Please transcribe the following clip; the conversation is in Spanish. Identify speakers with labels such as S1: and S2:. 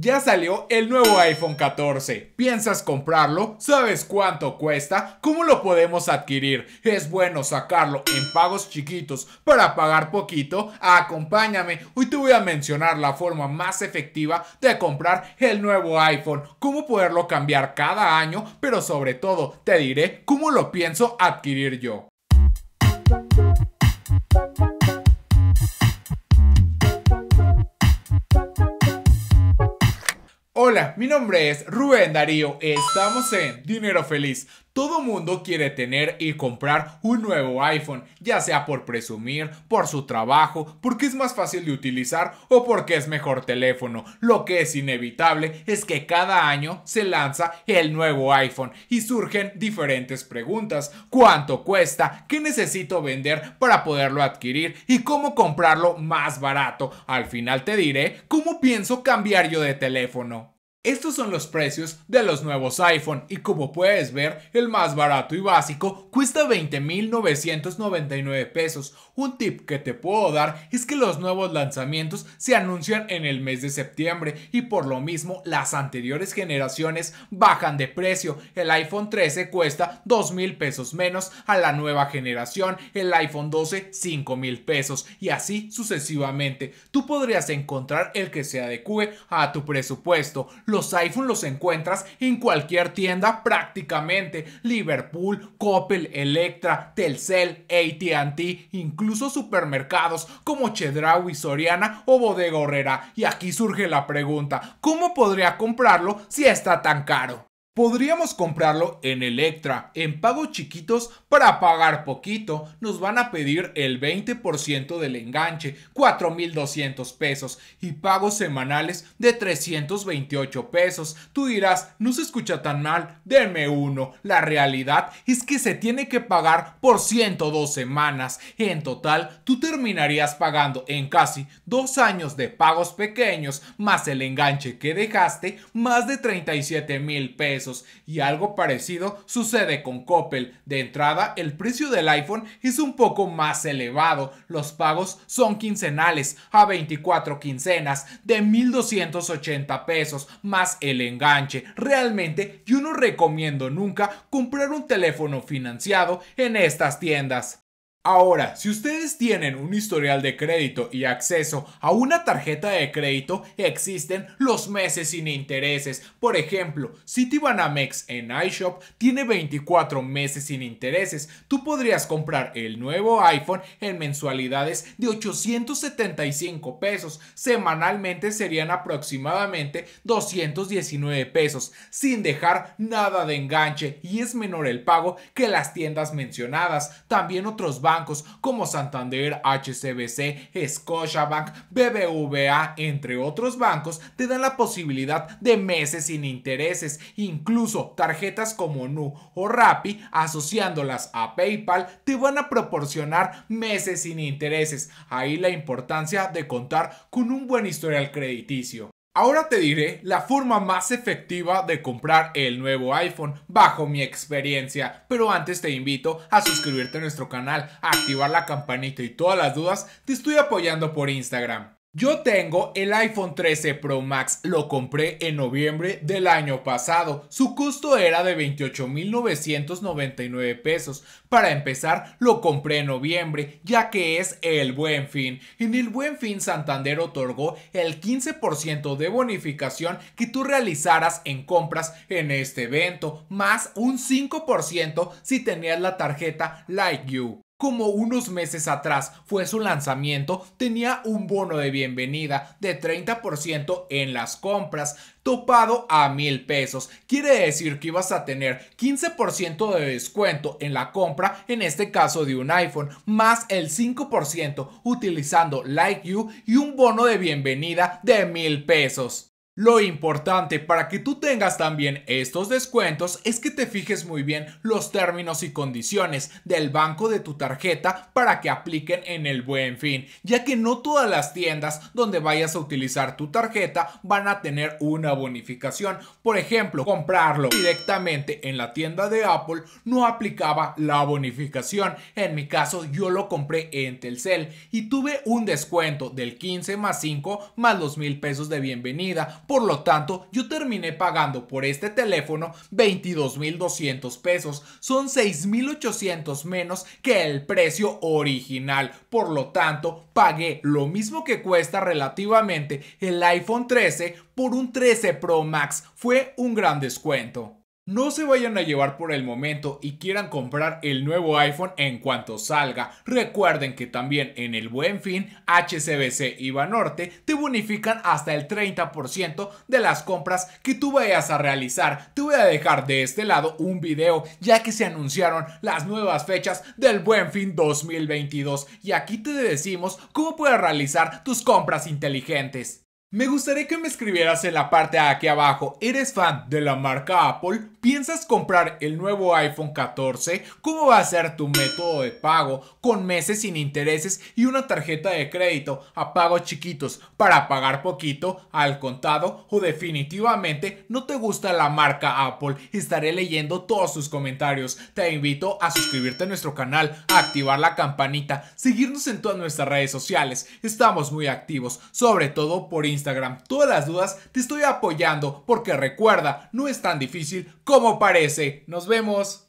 S1: Ya salió el nuevo iPhone 14. ¿Piensas comprarlo? ¿Sabes cuánto cuesta? ¿Cómo lo podemos adquirir? ¿Es bueno sacarlo en pagos chiquitos para pagar poquito? Acompáñame, hoy te voy a mencionar la forma más efectiva de comprar el nuevo iPhone, cómo poderlo cambiar cada año, pero sobre todo te diré cómo lo pienso adquirir yo. Hola, mi nombre es Rubén Darío. Estamos en Dinero Feliz. Todo mundo quiere tener y comprar un nuevo iPhone, ya sea por presumir, por su trabajo, porque es más fácil de utilizar o porque es mejor teléfono. Lo que es inevitable es que cada año se lanza el nuevo iPhone y surgen diferentes preguntas. ¿Cuánto cuesta? ¿Qué necesito vender para poderlo adquirir? ¿Y cómo comprarlo más barato? Al final te diré cómo pienso cambiar yo de teléfono. Estos son los precios de los nuevos iPhone y como puedes ver, el más barato y básico cuesta 20.999 pesos. Un tip que te puedo dar es que los nuevos lanzamientos se anuncian en el mes de septiembre y por lo mismo las anteriores generaciones bajan de precio. El iPhone 13 cuesta 2.000 pesos menos a la nueva generación, el iPhone 12 5.000 pesos y así sucesivamente. Tú podrías encontrar el que se adecue a tu presupuesto. Los iPhone los encuentras en cualquier tienda prácticamente. Liverpool, Coppel, Electra, Telcel, AT&T, incluso supermercados como Chedraui, Soriana o Bodega Horrera. Y aquí surge la pregunta, ¿cómo podría comprarlo si está tan caro? Podríamos comprarlo en Electra, en pagos chiquitos para pagar poquito. Nos van a pedir el 20% del enganche, 4.200 pesos, y pagos semanales de 328 pesos. Tú dirás, no se escucha tan mal, deme uno. La realidad es que se tiene que pagar por 102 semanas. En total, tú terminarías pagando en casi dos años de pagos pequeños, más el enganche que dejaste, más de 37 mil pesos y algo parecido sucede con Coppel. De entrada, el precio del iPhone es un poco más elevado. Los pagos son quincenales a 24 quincenas de 1.280 pesos más el enganche. Realmente yo no recomiendo nunca comprar un teléfono financiado en estas tiendas. Ahora, si ustedes tienen un historial de crédito y acceso a una tarjeta de crédito, existen los meses sin intereses. Por ejemplo, Citibanamex en iShop tiene 24 meses sin intereses. Tú podrías comprar el nuevo iPhone en mensualidades de 875 pesos. Semanalmente serían aproximadamente 219 pesos, sin dejar nada de enganche y es menor el pago que las tiendas mencionadas. También otros bancos bancos como Santander, HCBC, Scotiabank, BBVA, entre otros bancos, te dan la posibilidad de meses sin intereses, incluso tarjetas como Nu o Rappi, asociándolas a PayPal, te van a proporcionar meses sin intereses. Ahí la importancia de contar con un buen historial crediticio. Ahora te diré la forma más efectiva de comprar el nuevo iPhone bajo mi experiencia, pero antes te invito a suscribirte a nuestro canal, a activar la campanita y todas las dudas te estoy apoyando por Instagram. Yo tengo el iPhone 13 Pro Max, lo compré en noviembre del año pasado. Su costo era de 28.999 pesos. Para empezar, lo compré en noviembre, ya que es el buen fin. En el buen fin, Santander otorgó el 15% de bonificación que tú realizaras en compras en este evento, más un 5% si tenías la tarjeta Like You como unos meses atrás fue su lanzamiento, tenía un bono de bienvenida de 30% en las compras, topado a mil pesos. Quiere decir que ibas a tener 15% de descuento en la compra, en este caso de un iPhone, más el 5% utilizando Like You y un bono de bienvenida de mil pesos. Lo importante para que tú tengas también estos descuentos es que te fijes muy bien los términos y condiciones del banco de tu tarjeta para que apliquen en el buen fin, ya que no todas las tiendas donde vayas a utilizar tu tarjeta van a tener una bonificación. Por ejemplo, comprarlo directamente en la tienda de Apple no aplicaba la bonificación. En mi caso yo lo compré en Telcel y tuve un descuento del 15 más 5 más 2 mil pesos de bienvenida por lo tanto, yo terminé pagando por este teléfono 22.200 pesos. Son 6.800 menos que el precio original. Por lo tanto, pagué lo mismo que cuesta relativamente el iPhone 13 por un 13 Pro Max. Fue un gran descuento. No se vayan a llevar por el momento y quieran comprar el nuevo iPhone en cuanto salga. Recuerden que también en el Buen Fin, HCBC y Banorte te bonifican hasta el 30% de las compras que tú vayas a realizar. Te voy a dejar de este lado un video ya que se anunciaron las nuevas fechas del Buen Fin 2022 y aquí te decimos cómo puedes realizar tus compras inteligentes. Me gustaría que me escribieras en la parte de aquí abajo, ¿eres fan de la marca Apple? ¿Piensas comprar el nuevo iPhone 14? ¿Cómo va a ser tu método de pago con meses sin intereses y una tarjeta de crédito a pagos chiquitos para pagar poquito al contado o definitivamente no te gusta la marca Apple? Estaré leyendo todos sus comentarios. Te invito a suscribirte a nuestro canal, activar la campanita, seguirnos en todas nuestras redes sociales. Estamos muy activos, sobre todo por Instagram. Todas las dudas te estoy apoyando porque recuerda, no es tan difícil como parece. Nos vemos.